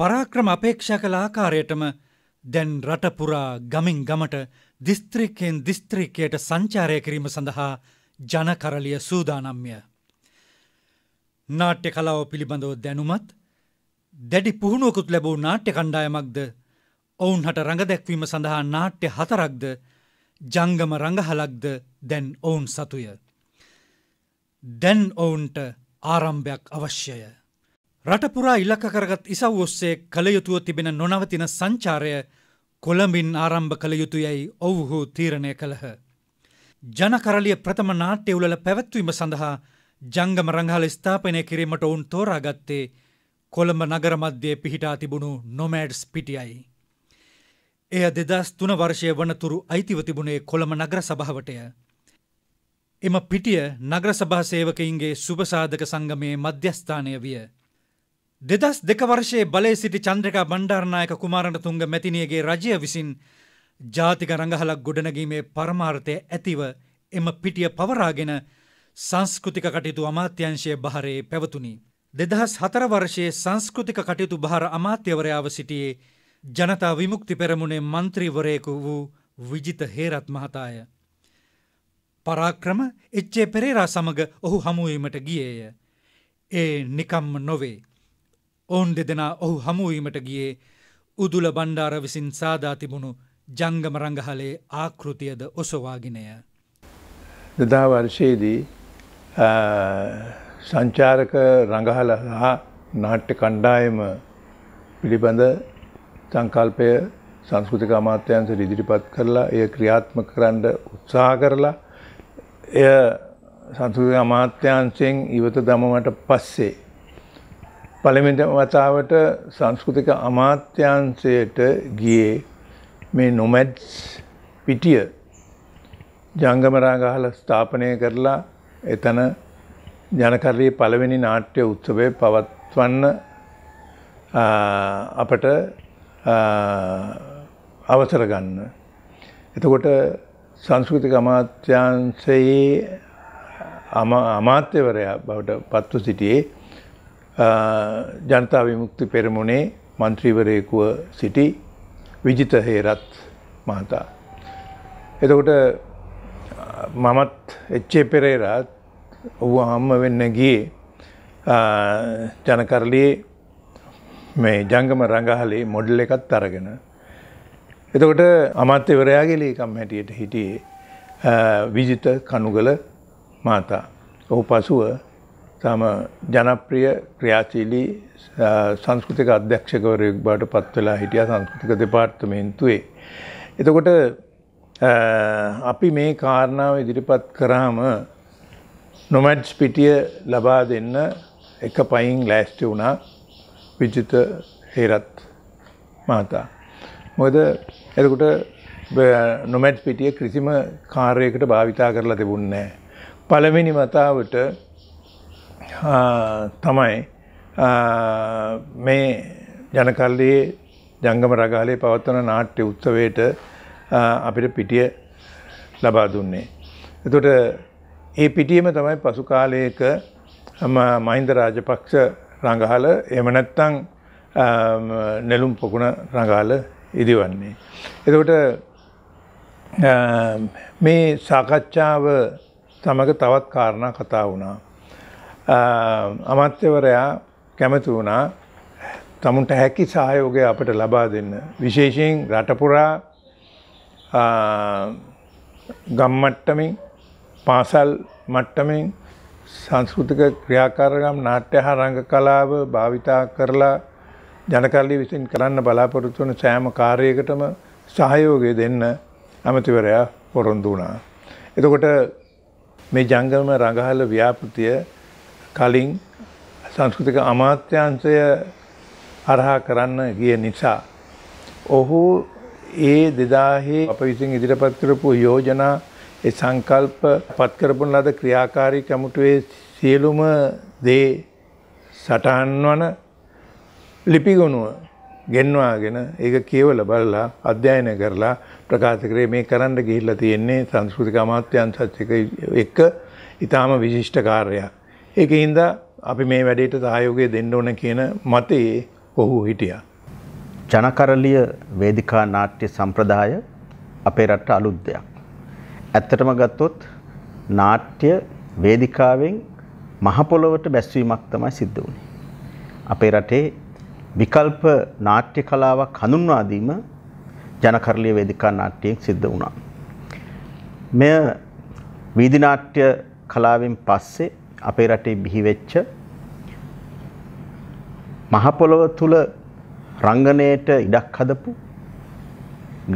පරාක්‍රම අපේක්ෂා කළ ආකාරයටම දැන් රටපුරා ගමින් ගමට දිස්ත්‍රික්කයෙන් දිස්ත්‍රික්කයට සංචාරය කිරීම සඳහා ජනකරලිය සූදානම්ය. නාට්‍ය කලාව පිළිබඳව දැනුමත් දැඩි පුහුණුවකුත් ලැබූ නාට්‍ය කණ්ඩායමක්ද ඔවුන් හට රඟදැක්වීම සඳහා නාට්‍ය හතරක්ද ජංගම රඟහලක්ද දැන් ඔවුන් සතුය. දැන් ඔවුන්ට ආරම්භයක් අවශ්‍යය. රටපුරා ඉලක්ක කරගත් ඉසව් ඔස්සේ කළයුතුව තිබෙන නොනවතින සංචාරය කොළඹින් ආරම්භ කළ යුතුයැයි ඔවුහු තීරණය කළහ. ජනකරලිය ප්‍රථම නාට්‍ය උලල පැවැත්වීම සඳහා ජංගම රංහල ස්ථාපනය කිරීමට ඔවුන් තෝරාගත්තේ කොළඹ නගරමධ්‍යය පිහිටා තිබුණු නොමෑඩ්ස් පිටියයි. එය දෙදස් තුන වර්ෂය වනතුරු අයිතිව තිබුණේ කොළඹ නගර සභාවටය. එම පිටිය නගර සභා සේවකයින්ගේ සුභසාධක සංගමයේ මධ්‍යස්ථානය විය. දෙදස් දෙකවර්ෂයේ බලය සිටි චන්ද්‍රකා බණ්ඩාරණයක කුමාරණතුංග මැතිනියගේ රජය විසින් ජාතික රඟහලක් ගොඩනගීමේ පරමාර්ථය ඇතිව එම පිටිය පවරාගෙන සංස්කෘතික කටයුතු අමාත්‍යංශය භාරයේ පැවතුනි. දෙදහස් හතරවර්ෂයේ සංස්කෘතික කටයුතු භාර අමාත්‍යවරයාව සිටියේ ජනතා විමුක්ති පෙරමුණේ මන්ත්‍රීවරයෙකු වූ විජිත හේරත් මහතාය. පරාක්‍රම එච්චේ පෙරේරා සමඟ ඔහු හමුවීමට ගියේය. ඒ නිකම්ම නොවේ. ඔවුන් දෙදෙනා ඔහු හමුවීමට ගියේ උදුල බණ්ඩාර විසින් සාදා තිබුණු ජංගම රඟහලේ ආකෘතියද ඔසවාගෙනය. දෙදා වර්ෂයේදී සංචාරක රඟහල හා නාට්‍ය කණ්ඩායම පිළිබඳ සංකල්පය සංස්කෘතික අමාත්‍යන්සට ඉදිරිපත් කරලා එය ක්‍රියාත්ම කරන්න උත්සාහ කරලා එය සංස්කෘතික අමාත්‍යන්සයෙන් ඉවත දමමට පස්සේ පළමෙන් වතාවට සංස්කෘතික අමාත්‍යංශයට ගියේ මේ නොමැඩ්ස් පිටිය ජංගමරාගහල ස්ථාපනය කරලා එතන ජනකරයේ පළවෙනි නාට්‍ය උත්සවය පවත්වන්න අපට අවසර ගන්න. එතකොට සංස්කෘතික අමාත්‍යංශයේ අමාත්‍යවරයා බවට පත්ව සිටියේ ජනතා විමුක්ති පෙරමුණේ මන්ත්‍රීවරයෙකුව සිටි විජිත හේරත් මහතා. එතකොට මමත් එච්චේ පෙරේරාත් ඔහු හම්ම වෙන්න ගියේ ජනකරලයේ මේ ජංගම රඟහලේ මොඩල් එකත් අරගෙන. එතකොට අමාත්‍යවරයාගේ ලේකම් හැටියට හිටියේ විජිත කනුගල මාතා. ඔහු පසුව තම ජනප්‍රිය ක්‍රියාශීලී සංස්කෘතික අධ්‍යක්ෂකවරයෙක් බවට පත්වෙලා හිටිය සංස්කෘතික දෙපාර්තමේන්තුවේ. එතකොට අපි මේ කාරණාව ඉදිරිපත් කරාම නොමැඩ්ස් පිටිය ලබා දෙන්න එක පයින් ලෑස්ටි වුණා විජිත හේරත් මහතා. මොද එතකොට නොමැඩ් පිටිය කිසිම කාර්යකට භාවිතා කරලා තිබුන්නේ නැහැ. පළවෙනි මතාවට තමයි මේ ජනකල්ලයේ ජංගම රගාලේ පවත්වන නාට්‍ය උත්සවයට අපිට පිටිය ලබා දුන්නේ. එතකොට ඒ පිටියම තමයි පසු කාලයක මහින්ද රාජපක්ෂ රඟහල එහෙම නැත්නම් නෙළුම් පොකුණ රඟහල ඉදිවන්නේ. එතකොට මේ සාකච්ඡාව සමග තවත් කාරණා කතා වුණා. අමත්‍යවරයා කැමති වුණා තමුන්ට හැකි සහයෝගය අපට ලබා දෙන්න. විශේෂයෙන් රටපුරා ගම්මට්ටමින් පාසල් මට්ටමින් සංස්කෘතික ක්‍රියාකාරගම් නාට්‍ය හා රංග කලාව භාවිතා කරලා ජනකල්ලි විසින් කරන්න බලාපොරොත්තු වන සෑම කාර්යයකටම සහයෝගය දෙන්න ඇමතිවරයා පොරොන්දු වුණා. එතකොට මේ ජංගම රඟහල ව්‍යාපෘතිය කලින් සංස්කෘතික අමාත්‍යංශය අරහා කරන්න ගිය නිසා ඔහු ඒ දෙදාහේ අප විසින් ඉදිරිපත් කරපු යෝජනා ඒ සංකල්ප පත් කරපු ලද ක්‍රියාකාරී කමිටුවේ සියලුම දේ සටහන්වන ලිපිගුණුව ගෙන්වාගෙන ඒක කියවල බලලා අධ්‍යයනය කරලා ප්‍රකාශ කරේ මේ කරන්න ගිහිල්ලා තියෙන්නේ සංස්කෘතික අමාත්‍යංශත් එක්ක ඉතාම විශිෂ්ට කාර්යයක්. ඒක හින්දා අපි මේ වැඩේට සහයෝගය දෙන්න ඕන කියන මතයේ ඔහු හිටියා. ජනකරලිය වේදිකා නාට්‍ය සම්ප්‍රදාය අපේ රට අලුත් දෙයක්. ඇත්තටම ගත්තොත් නාට්‍ය වේදිකාවෙන් මහ පොළොවට බැස්වීමක් තමයි සිද්ධ වුනේ. අපේ රටේ විකල්ප නාට්‍ය කලාවක් හඳුන්වා දීම ජනකරලිය වේදිකා නාට්‍යයෙන් සිද්ධ වුණා. මෙය වීදි නාට්‍ය කලාවෙන් පස්සේ අපේ රටේ බිහිවෙච්ච මහ පොළොව තුල රංගනයට ඉඩක් හදපු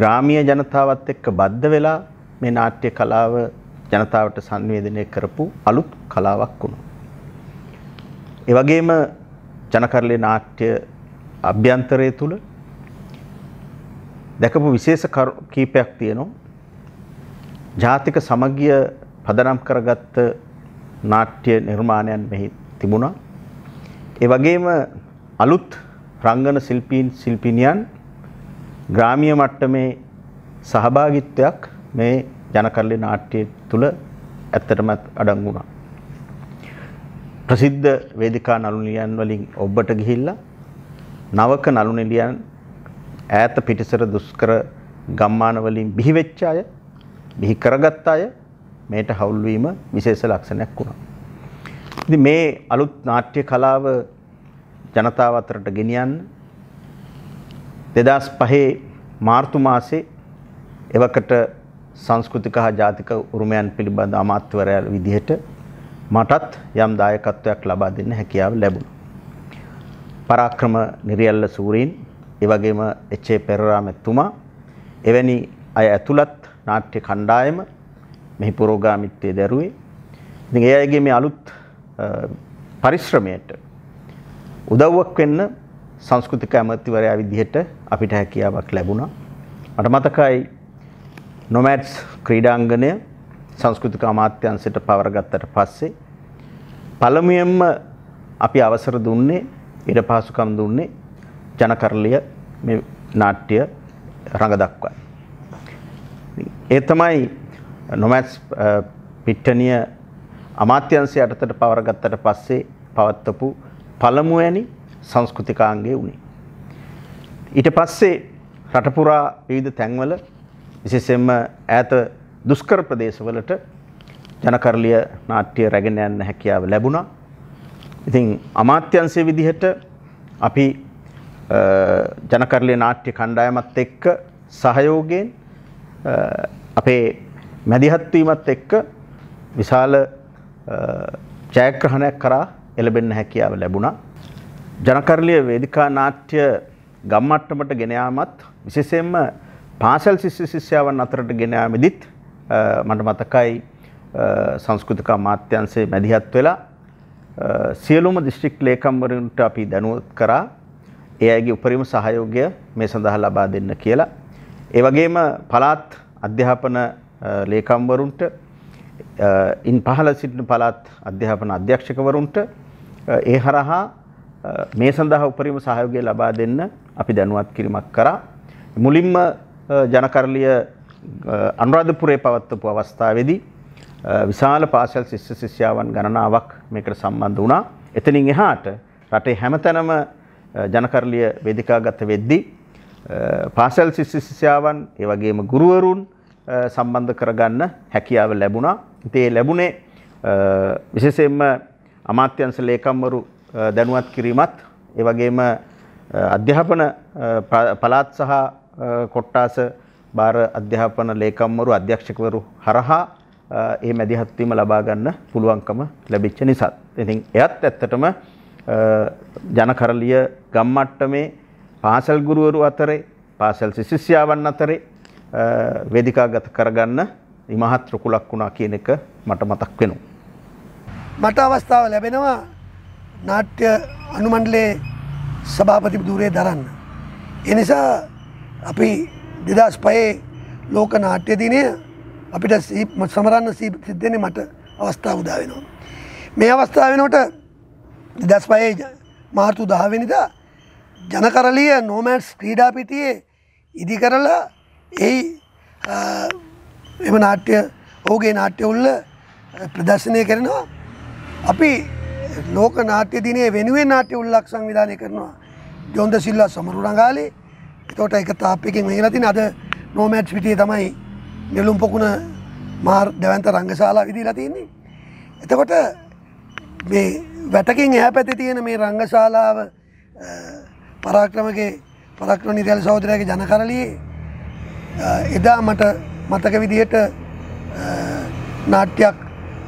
ග්‍රාමීය ජනතාවත් එක්ක බද්ධ වෙලා මේ නාට්‍ය කලාව ජනතාවට සංවේදනය කරපු අලුත් කලාවක් වුණා. ඒ වගේම ජනකරලේ නාට්‍ය අභ්‍යන්තරය තුල දැකපු විශේෂ කීපයක් තියෙනවා. ජාතික සමගිය පදනම් කරගත්ත නාට්‍ය නිර්මාණයන් මෙහි තිබුණා. ඒ වගේම අලුත් රංගන ශිල්පීන් ශිල්පිනියන් ග්‍රාමීය මට්ටමේ සහභාගිත්වයක් මේ ජනකල්ලි නාට්‍ය තුළ ඇත්තටම අඩංගු වුණා. ප්‍රසිද්ධ වේදිකා නළු නිලියන් වලින් ඔබට ගිහිල්ලා නවක නළු නිලියන් ඈත පිටිසර දුෂ්කර ගම්මාන වලින් බිහි වෙච්ච අය බිහි කරගත් අය මෙයට හවුල් වීම විශේෂ ලක්ෂණයක් වුණා. ඉතින් මේ අලුත් නාට්‍ය කලාව ජනතාව අතරට ගෙනියන්න 2005 මාර්තු මාසේ එවකට සංස්කෘතික හා ජාතික උරුමයන් පිළිබඳ අමාත්‍යවරයා විදිහට මටත් යම් දායකත්වයක් ලබා දෙන්න හැකියාව ලැබුණා. පරාක්‍රම නිරියල්ල සූරීන් ඒ වගේම එච්.ඒ. පෙරරා මැතිතුමා එවැනි අය ඇතුළත් නාට්‍ය කණ්ඩායම මෙහි පුරෝගාමිත්වය දැරුවේ. ඉතින් ඒ අයගේ මේ අලුත් පරිශ්‍රමයට උදව්වක් වෙන්න සංස්කෘතික ඇමතිවරයා විදිහට අපිට හැකියාවක් ලැබුණා. මට මතකයි නොමැඩ්ස් ක්‍රීඩාංගණය සංස්කෘතික අමාත්‍යංශයට පවරගත්තට පස්සේ පළමුවෙන්ම අපි අවසර දුන්නේ ඉඩ පහසුකම් දුන්නේ ජනකරලිය මේ නාට්‍ය රඟ දක්වයි. ඒ තමයි නොමැස් පිට්ටනිය අමාත්‍යංශය යටතට පවරගත්තට පස්සේ පවත්වපු පළමුවැනි සංස්කෘතිකාංගය වුණේ. ඊට පස්සේ රටපුරා විවිධ තැන්වල විශේෂයෙන්ම ඈත දුෂ්කර ප්‍රදේශවලට ජනකරලිය නාට්‍ය රැගෙන යන්න හැකියාව ලැබුණා. ඉතින් අමාත්‍යංශයේ විදිහට අපි ජනකරලිය නාට්‍ය කණ්ඩායමත් එක්ක සහයෝගයෙන් අපේ මැදිහත් වීමත් එක්ක විශාල ජයග්‍රහණයක් කරා එළබෙන්න හැකියාව ලැබුණා. ජනකරලිය වේදිකා නාට්‍ය ගම්මට්ටමට ගෙන යාමත් විශේෂයෙන්ම පාසල් ශිෂ්‍ය ශිෂ්‍යාවන් අතරට ගෙන යාමෙදිත් මට මතකයි සංස්කෘතික අමාත්‍යාංශයේ මැදිහත් වෙලා සියලුම දිස්ත්‍රික් ලේකම්වරුන්ට අපි දැනුවත් කරා ඒ අයගේ උපරිම සහයෝගය මේ සඳහා ලබා දෙන්න කියලා. ඒ වගේම පළාත් අධ්‍යාපන ලේකම්වරුන්ට ඉන් පහළ සිටින පළාත් අධ්‍යාපන අධ්‍යක්ෂකවරුන්ට ඒ හරහා මේ සඳහා උපරිම සහයෝගය ලබා දෙන්න අපි දැනුවත් කිරීමක් කරා. මුලින්ම ජනකරලිය අනුරාධපුරේ පවත්වපු අවස්ථාවේදී විශාල පාසල් ශිෂ්‍ය ශිෂ්‍යාවන් ගණනාවක් මේකට සම්බන්ධ වුණා. එතනින් එහාට රටේ හැමතැනම ජනකරලිය වේදිකාගත වෙද්දී පාසල් ශිෂ්‍ය ශිෂ්‍යාවන්, ඒ වගේම ගුරුවරුන්, සම්බන්ධ කරගන්න හැකියාව ලැබුණා. ඉතින් ඒ ලැබුණේ විශේෂයෙන්ම අමාත්‍යංශ ලේකම්වරු දැනුවත් කිරීමත් ඒ වගේම අධ්‍යාපන පළාත් සහ කොට්ටාස බාර අධ්‍යාපන ලේකම්වරු අධ්‍යක්ෂකවරු හරහා ඒ මැදිහත් වීම ලබා ගන්න පුළුවන්කම ලැබිච්ච නිසා. ඉතින් එයත් ඇත්තටම ජනකරලිය ගම්මට්ටමේ පාසල් ගුරුවරු අතරේ පාසල් ශිෂ්‍යාවන් අතරේ වේදිකාගත කරගන්න ඉමහත් රුකුලක් වුණා කියන එක මට මතක් වෙනවා. මට අවස්ථාව ලැබෙනවා නාට්‍ය අනුමණ්ඩලයේ සභාපති ධූරය දරන්න. එනිසා අපි දෙදස් පයේ ලෝක නාට්‍ය දිනය අපිට සමරන්න සිද්ධන්නේ මට අවස්ථාව උදා වෙනවා. මේ අවස්ථාව වෙනකොට දෙදස් පයේ මාර්තු දහවෙනිදා ජනකරලිය නෝමෑට්ස් ක්‍රීඩාපිටියේ ඉදි කරලා ඒ එම නාට්‍ය ඕගේ නාට්‍යවුල්ල ප්‍රදර්ශනය කරනවා අපි ලෝක නාට්‍ය දිනේ වෙනුවෙන් නාට්‍ය උල්ලක් සංවිධානය කරනවා ජොන්ද සිල්ලා සමරු රංගාලේ එතකොට එක තාප්පකින් වෙලා තින අද නෝමැට් පිටියේ තමයි නෙළුම් පොකුණ මාර් දෙවන්ත රංගශාලා විදිලා තියෙන්නේ එතකොට මේ වැටකින් එහා පැත්තේ තියෙන මේ රංගශාලාව පරාක්‍රමගේ පරාක්‍රම නිදල් සහෝදරයාගේ ජනකරළියේ එදා මට මතක විදිහට නාට්‍යයක්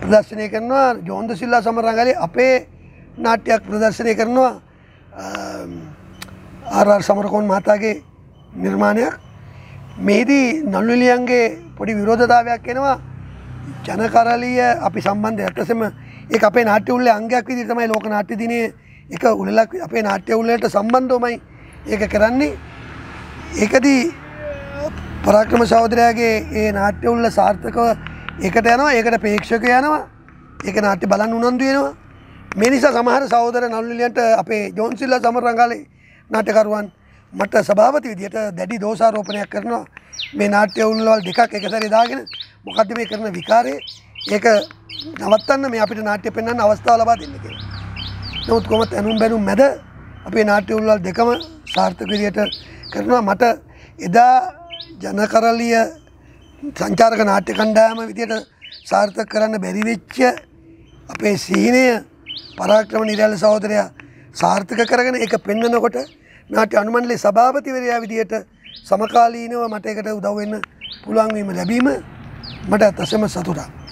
ප්‍රදර්ශනය කරනවා ජෝන්ද සිල්ලා සමරංගලේ අපේ නාට්‍යයක් ප්‍රදර්ශනය කරනවා ආරර් සමරකොන් මහතාගේ නිර්මාණයක් මේදී නළුලියන්ගේ පොඩි විරෝධතාවයක් එනවා ජනකරලිය අපි සම්බන්ධ ඇත්තසම ඒ අපේ නාට්‍ය උල්ලේ අංගයක් විදිහට තමයි ලෝක නාට්‍ය දිනේ එක උළෙලක් අපේ නාට්‍ය උල්ලේට සම්බන්ධවමයි ඒක කරන්නේ ඒකදී පරාක්‍රම සහෝදරයාගේ ඒ නාට්‍යවල සාර්ථකව එකට යනවා ඒකට ප්‍රේක්ෂක යනවා ඒක නාට්‍ය බලන්න උනන්දු වෙනවා මේ නිසා සමහර සහෝදර නළුලියන්ට අපේ ජෝන්සිල්ලා සමරංගාලේ නාට්‍යකරුවන් මට සභාපති විදියට දැඩි දෝෂාරෝපණයක් කරනවා මේ නාට්‍යවල දෙකක් එකතරේ දාගෙන මොකද්ද මේ කරන විකාරය ඒක නවත්තන්න මේ අපිට නාට්‍ය පෙන්වන්න අවස්ථාව ලබා දෙන්න කියලා. නමුත් කොහොමත් ඇනුම් බැනුම් මැද අපේ නාට්‍යවල දෙකම සාර්ථක විදියට කරනවා මට එදා ජනකරලිය සංචාරක නාට්‍ය කණ්ඩායම විදියට සාර්ථක කරන්න බැරි වෙච්ච අපේ සීනය පරාක්‍රම නිරාල සහෝදරයා සාර්ථක කරගෙන ඒක පෙන්වනකොට නාට්‍ය අනුමණ්ඩලයේ සභාපතිවරයා විදියට සමකාලීනව මට ඒකට උදව් වෙන්න පුළුවන් වීම ලැබීම මට අත්‍යවශ්‍යම සතුටක්.